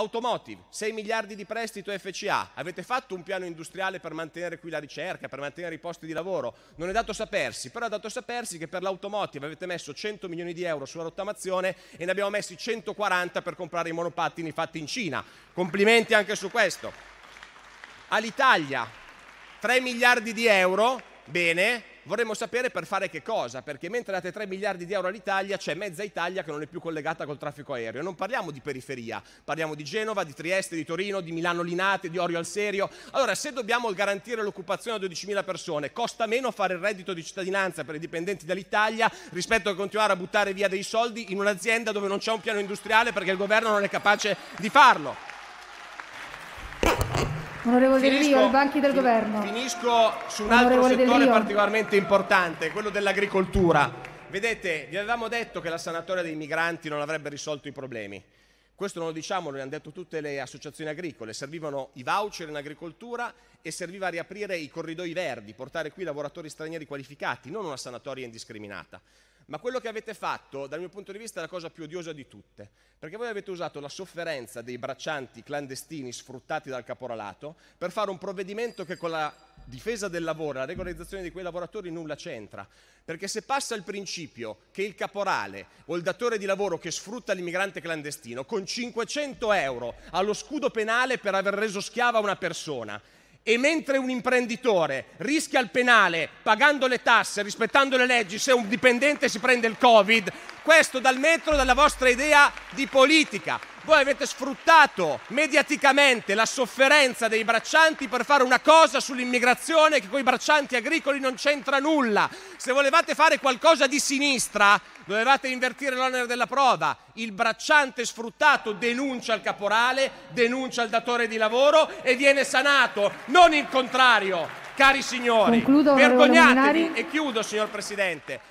automotive, 6 miliardi di prestito FCA, avete fatto un piano industriale per mantenere qui la ricerca, per mantenere i posti di lavoro, non è dato sapersi, però è dato sapersi che per l'automotive avete messo 100 milioni di euro sulla rottamazione e ne abbiamo messi 140 per comprare i monopattini fatti in Cina. Complimenti anche su questo. All'Italia 3 miliardi di euro, bene, vorremmo sapere per fare che cosa, perché mentre date 3 miliardi di euro all'Italia c'è mezza Italia che non è più collegata col traffico aereo. Non parliamo di periferia, parliamo di Genova, di Trieste, di Torino, di Milano Linate, di Orio al Serio. Allora, se dobbiamo garantire l'occupazione a 12.000 persone, costa meno fare il reddito di cittadinanza per i dipendenti dall'Italia rispetto a continuare a buttare via dei soldi in un'azienda dove non c'è un piano industriale perché il governo non è capace di farlo. Onorevole Del Rio, ai banchi del fin, governo. Finisco su un altro settore particolarmente importante, quello dell'agricoltura. Vedete, vi avevamo detto che la sanatoria dei migranti non avrebbe risolto i problemi. Questo non lo diciamo, lo hanno detto tutte le associazioni agricole. Servivano i voucher in agricoltura e serviva a riaprire i corridoi verdi, portare qui lavoratori stranieri qualificati, non una sanatoria indiscriminata. Ma quello che avete fatto, dal mio punto di vista, è la cosa più odiosa di tutte, perché voi avete usato la sofferenza dei braccianti clandestini sfruttati dal caporalato per fare un provvedimento che con la difesa del lavoro, la regolarizzazione di quei lavoratori nulla c'entra, perché se passa il principio che il caporale o il datore di lavoro che sfrutta l'immigrante clandestino con 500 euro allo scudo penale per aver reso schiava una persona, e mentre un imprenditore rischia il penale pagando le tasse, rispettando le leggi, se un dipendente si prende il Covid, questo dal metro della vostra idea di politica. Voi avete sfruttato mediaticamente la sofferenza dei braccianti per fare una cosa sull'immigrazione che con i braccianti agricoli non c'entra nulla. Se volevate fare qualcosa di sinistra, dovevate invertire l'onere della prova. Il bracciante sfruttato denuncia il caporale, denuncia il datore di lavoro e viene sanato, non il contrario. Cari signori, Concludo, vergognatevi e chiudo, signor Presidente.